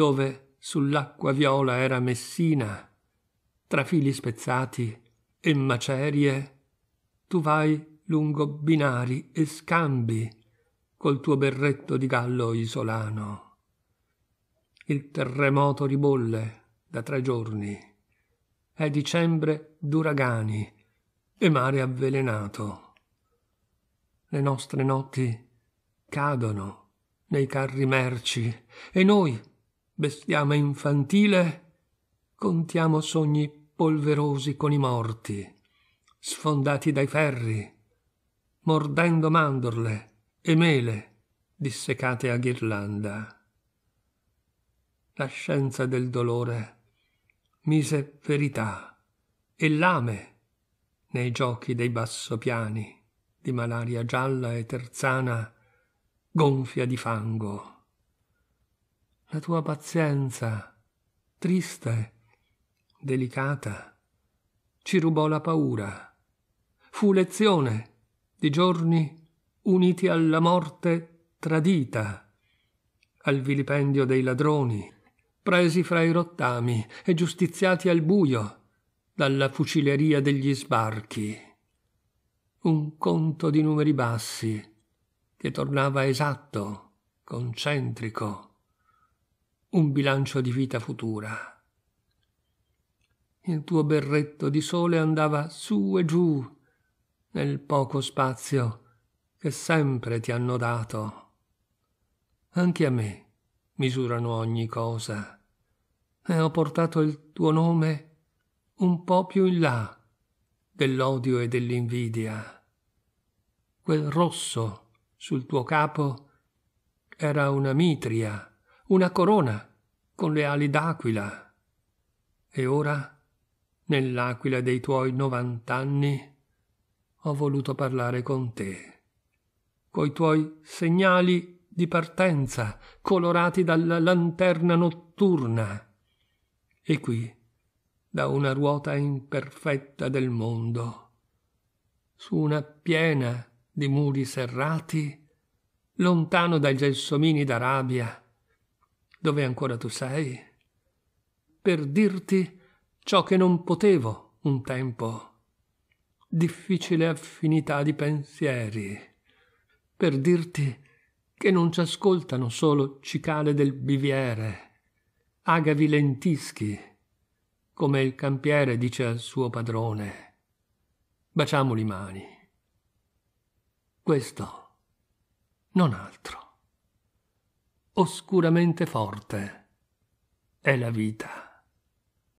dove sull'acqua viola era Messina, tra fili spezzati e macerie, tu vai lungo binari e scambi col tuo berretto di gallo isolano. Il terremoto ribolle da tre giorni. È dicembre d'uragani e mare avvelenato. Le nostre notti cadono nei carri merci e noi bestiame infantile, contiamo sogni polverosi con i morti, sfondati dai ferri, mordendo mandorle e mele dissecate a ghirlanda. La scienza del dolore mise verità e lame nei giochi dei bassopiani di malaria gialla e terzana gonfia di fango la tua pazienza, triste, delicata, ci rubò la paura. Fu lezione di giorni uniti alla morte tradita, al vilipendio dei ladroni, presi fra i rottami e giustiziati al buio dalla fucileria degli sbarchi. Un conto di numeri bassi che tornava esatto, concentrico un bilancio di vita futura. Il tuo berretto di sole andava su e giù nel poco spazio che sempre ti hanno dato. Anche a me misurano ogni cosa e ho portato il tuo nome un po' più in là dell'odio e dell'invidia. Quel rosso sul tuo capo era una mitria una corona con le ali d'aquila. E ora, nell'aquila dei tuoi novant'anni, ho voluto parlare con te, coi tuoi segnali di partenza colorati dalla lanterna notturna. E qui, da una ruota imperfetta del mondo, su una piena di muri serrati, lontano dai gelsomini d'Arabia, dove ancora tu sei, per dirti ciò che non potevo un tempo. Difficile affinità di pensieri, per dirti che non ci ascoltano solo cicale del biviere, agavi lentischi, come il campiere dice al suo padrone. baciamo le mani. Questo, non altro oscuramente forte. È la vita.